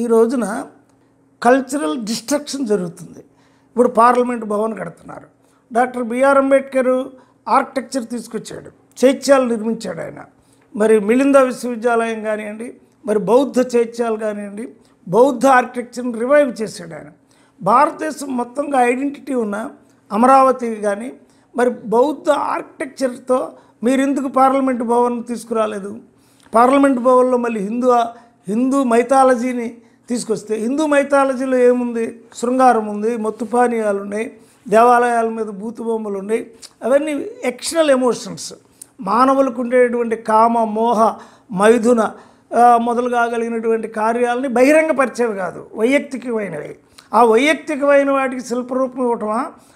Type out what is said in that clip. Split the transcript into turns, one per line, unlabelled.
ఈ రోజున cultural destruction జరుగుతుంది ఇప్పుడు పార్లమెంట్ భవన్ కడుతున్నారు డాక్టర్ బిఆర్ అంబేద్కర్ ఆర్కిటెక్చర్ తీసుకొచ్చాడు చైత్యాలు నిర్మించాడు ఆయన మరి మిలింద విశ్వవిద్యాలయం కానివ్వండి మరి బౌద్ధ చైత్యాలు కానివ్వండి బౌద్ధ ఆర్కిటెక్చర్ని రివైవ్ చేశాడు ఆయన భారతదేశం మొత్తంగా ఐడెంటిటీ ఉన్న అమరావతి కానీ మరి బౌద్ధ ఆర్కిటెక్చర్తో మీరు ఎందుకు పార్లమెంట్ భవన్ తీసుకురాలేదు పార్లమెంట్ భవన్లో మళ్ళీ హిందూ హిందూ మైథాలజీని తీసుకొస్తే హిందూ మైథాలజీలో ఏముంది శృంగారం ఉంది మత్తు పానీయాలు ఉన్నాయి దేవాలయాల మీద బూతు ఉన్నాయి అవన్నీ ఎక్షనల్ ఎమోషన్స్ మానవులకు ఉండేటువంటి కామ మోహ మైథున మొదలు కాగలిగినటువంటి కార్యాలని బహిరంగపరిచేవి కాదు వైయక్తికమైనవి ఆ వైయక్తికమైన వాటికి శిల్పరూపం ఇవ్వటమా